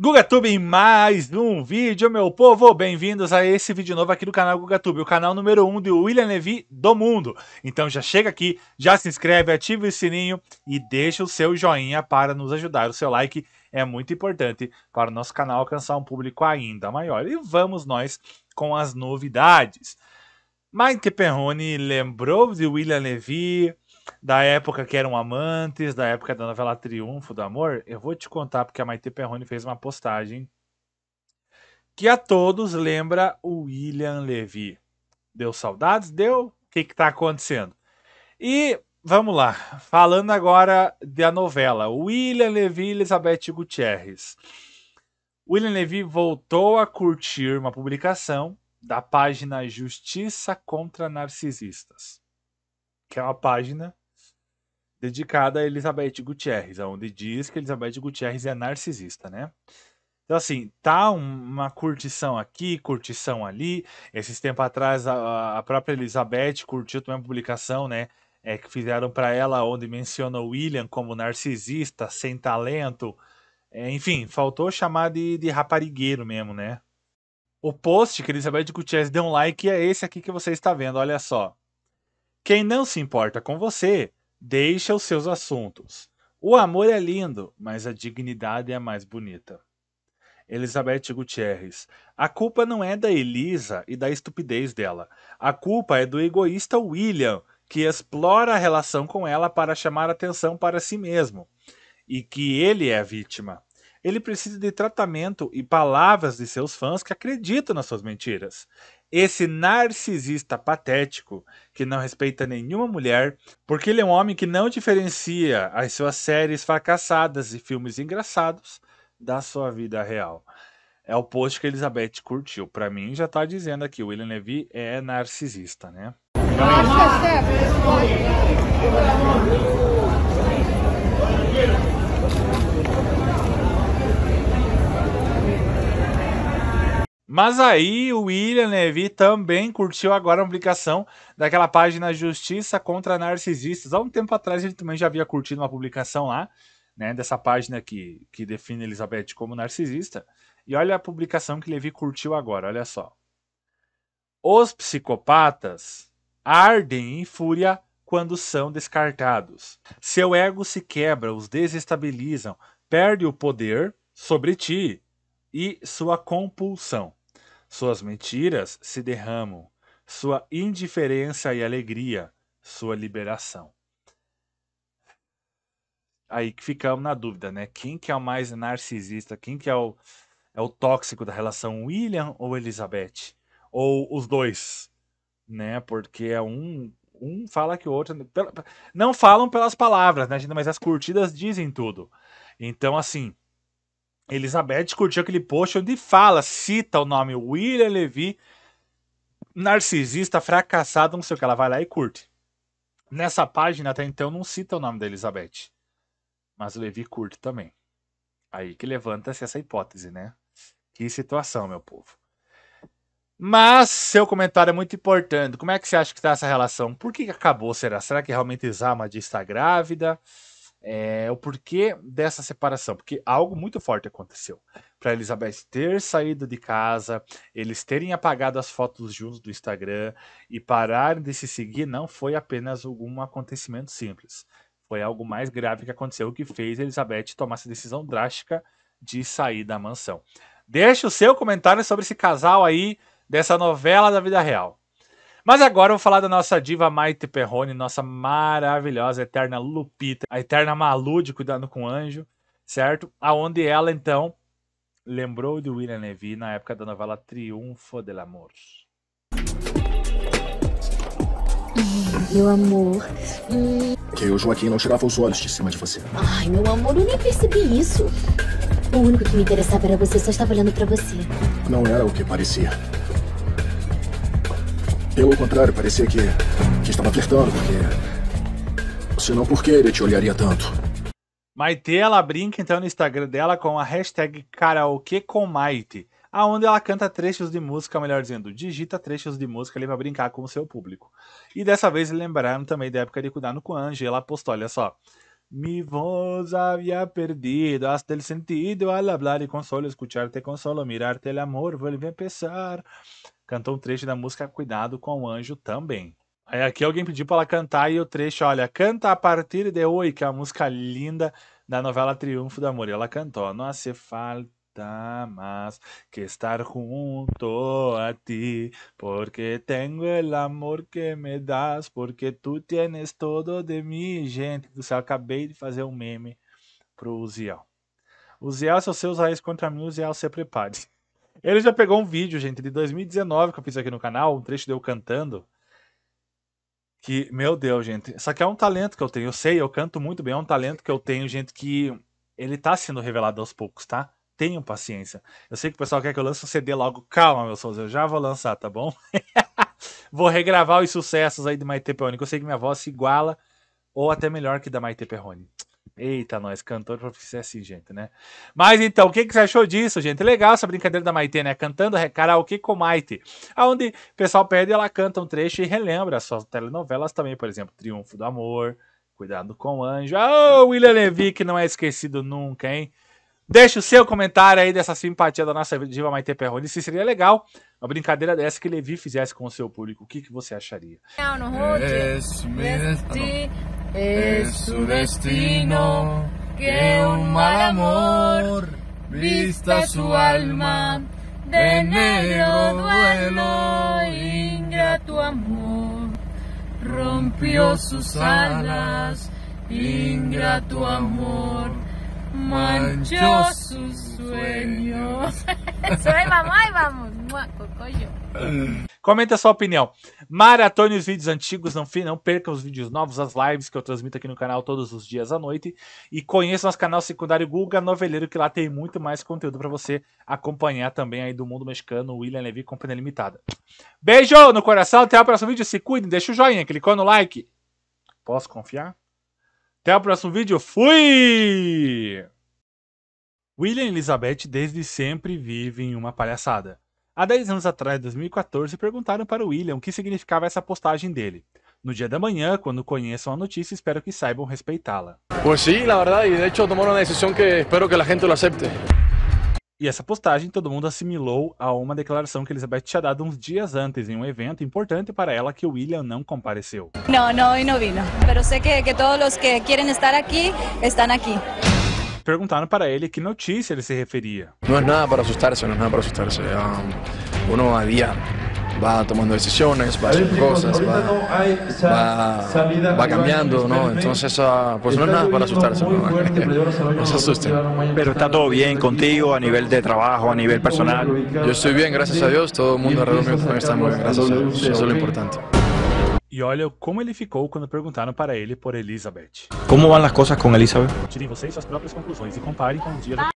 GugaTube em mais um vídeo, meu povo! Bem-vindos a esse vídeo novo aqui do canal GugaTube, o canal número 1 um do William Levy do mundo. Então já chega aqui, já se inscreve, ativa o sininho e deixa o seu joinha para nos ajudar. O seu like é muito importante para o nosso canal alcançar um público ainda maior. E vamos nós com as novidades. Mike Perrone lembrou de William Levy, da época que eram amantes, da época da novela Triunfo do Amor, eu vou te contar porque a Maite Perrone fez uma postagem que a todos lembra o William Levy. Deu saudades? Deu? O que está acontecendo? E vamos lá, falando agora da novela William Levy e Elizabeth Gutierrez. William Levy voltou a curtir uma publicação da página Justiça contra Narcisistas, que é uma página dedicada a Elizabeth Gutierrez, onde diz que Elizabeth Gutierrez é narcisista, né? Então, assim, tá uma curtição aqui, curtição ali. Esses tempos atrás, a, a própria Elizabeth curtiu também uma publicação, né? É, que fizeram para ela, onde menciona o William como narcisista, sem talento. É, enfim, faltou chamar de, de raparigueiro mesmo, né? O post que Elizabeth Gutierrez deu um like é esse aqui que você está vendo, olha só. Quem não se importa com você Deixa os seus assuntos. O amor é lindo, mas a dignidade é a mais bonita. Elizabeth Gutierrez. A culpa não é da Elisa e da estupidez dela. A culpa é do egoísta William, que explora a relação com ela para chamar atenção para si mesmo. E que ele é a vítima ele precisa de tratamento e palavras de seus fãs que acreditam nas suas mentiras. Esse narcisista patético que não respeita nenhuma mulher, porque ele é um homem que não diferencia as suas séries fracassadas e filmes engraçados da sua vida real. É o post que Elizabeth curtiu. Para mim, já tá dizendo aqui: o William Levy é narcisista, né? É Mas aí o William Levy também curtiu agora a publicação daquela página Justiça contra Narcisistas. Há um tempo atrás ele também já havia curtido uma publicação lá, né, dessa página que, que define Elizabeth como narcisista. E olha a publicação que Levi curtiu agora, olha só. Os psicopatas ardem em fúria quando são descartados. Seu ego se quebra, os desestabilizam, perde o poder sobre ti e sua compulsão. Suas mentiras se derramam, sua indiferença e alegria, sua liberação. Aí que ficamos na dúvida, né? Quem que é o mais narcisista? Quem que é o, é o tóxico da relação, William ou Elizabeth? Ou os dois, né? Porque é um um fala que o outro. Não falam pelas palavras, né, gente? Mas as curtidas dizem tudo. Então, assim, Elizabeth curtiu aquele post onde fala, cita o nome William Levy, narcisista, fracassado, não sei o que. Ela vai lá e curte. Nessa página, até então, não cita o nome da Elizabeth. Mas o Levi curte também. Aí que levanta-se essa hipótese, né? Que situação, meu povo. Mas seu comentário é muito importante. Como é que você acha que está essa relação? Por que acabou? Será? Será que realmente Zama está grávida? é, o porquê dessa separação, porque algo muito forte aconteceu. Para Elizabeth ter saído de casa, eles terem apagado as fotos juntos do Instagram e pararem de se seguir não foi apenas algum acontecimento simples. Foi algo mais grave que aconteceu que fez Elizabeth tomar essa decisão drástica de sair da mansão. Deixe o seu comentário sobre esse casal aí dessa novela da vida real. Mas agora eu vou falar da nossa diva Maite Perrone, nossa maravilhosa, eterna Lupita, a eterna Malu de Cuidando com o Anjo, certo? Aonde ela, então, lembrou de William Levy na época da novela Triunfo del Amor. Meu amor. Hum. Que o Joaquim não tirava os olhos de cima de você. Ai, meu amor, eu nem percebi isso. O único que me interessava era você, só estava olhando para você. Não era o que parecia. Eu, ao contrário, parecia que, que estava flertando, porque. Senão, por que ele te olharia tanto? Maite, ela brinca então no Instagram dela com a hashtag karaokê com Maite, aonde ela canta trechos de música, melhor dizendo, digita trechos de música ali pra brincar com o seu público. E dessa vez lembraram também da época de cuidar com Anjo, ela postou, olha só. Mi voz havia perdido hasta el sentido al hablar y consolo, escucharte, consolo, mirarte, el amor, volver a empezar cantou um trecho da música Cuidado com o Anjo também. Aí aqui alguém pediu para ela cantar e o trecho, olha, canta a partir de hoje, que é a música linda da novela Triunfo do Amor. E ela cantou, não se falta mas que estar junto a ti, porque tenho el amor que me das, porque tu tienes todo de mim. Gente do céu, acabei de fazer um meme pro Uziel. Uziel, se você usar isso contra mim, Uziel, se prepare. Ele já pegou um vídeo, gente, de 2019 que eu fiz aqui no canal, um trecho de eu cantando. Que, meu Deus, gente, isso aqui é um talento que eu tenho. Eu sei, eu canto muito bem, é um talento que eu tenho, gente, que ele tá sendo revelado aos poucos, tá? Tenham paciência. Eu sei que o pessoal quer que eu lance o um CD logo. Calma, meu Souza, eu já vou lançar, tá bom? vou regravar os sucessos aí de Maite Perrone, que eu sei que minha voz se iguala ou até melhor que da Maite Perrone. Eita, nós, cantor profissional é assim, gente, né? Mas então, o que, que você achou disso, gente? Legal essa brincadeira da Maite, né? Cantando karaokê com Maite. Onde o pessoal pede, ela canta um trecho e relembra as suas telenovelas também, por exemplo, Triunfo do Amor, Cuidado com o Anjo. Ah, oh, William Levy, que não é esquecido nunca, hein? Deixa o seu comentário aí dessa simpatia da nossa diva Maite Perroni, se seria legal uma brincadeira dessa que Levi fizesse com o seu público. O que, que você acharia? Não, no Es su destino que un mal amor vista su alma de negro duelo, ingrato amor. Rompió sus alas, ingrato amor, manchó sus sueños. Soy mamá y vamos, cocoyo. Comenta a sua opinião. Maratone os vídeos antigos, não, não perca os vídeos novos, as lives que eu transmito aqui no canal todos os dias à noite. E conheça nosso canal secundário Guga Noveleiro, que lá tem muito mais conteúdo para você acompanhar também aí do mundo mexicano, William Levy Companhia Limitada. Beijo no coração, até o próximo vídeo, se cuidem, deixa o joinha, clicou no like. Posso confiar? Até o próximo vídeo, fui! William e Elizabeth desde sempre vivem uma palhaçada. Há 10 anos atrás, em 2014, perguntaram para William o que significava essa postagem dele. No dia da manhã, quando conheçam a notícia, espero que saibam respeitá-la. Pois sim, na verdade, e de hecho tomaram uma decisão que espero que a gente lo acepte. E essa postagem todo mundo assimilou a uma declaração que Elizabeth tinha dado uns dias antes em um evento importante para ela que o William não compareceu. Não, não, e não vino. Mas sei que, que todos os que querem estar aqui estão aqui. Preguntaron para él qué noticia le se refería. No es nada para asustarse, no es nada para asustarse. uno a día va tomando decisiones, va haciendo cosas, va, va, cambiando, ¿no? Entonces, ah, pues no es nada para asustarse, ¿no? se asusten. Pero está todo bien contigo a nivel de trabajo, a nivel personal. Yo estoy bien, gracias a Dios, todo el mundo alrededor mío está muy bien, gracias a Dios, eso es lo importante. E olha como ele ficou quando perguntaram para ele por Elizabeth. Como vão as coisas com Elizabeth? Tirem vocês suas próprias conclusões e comparem com o dia da...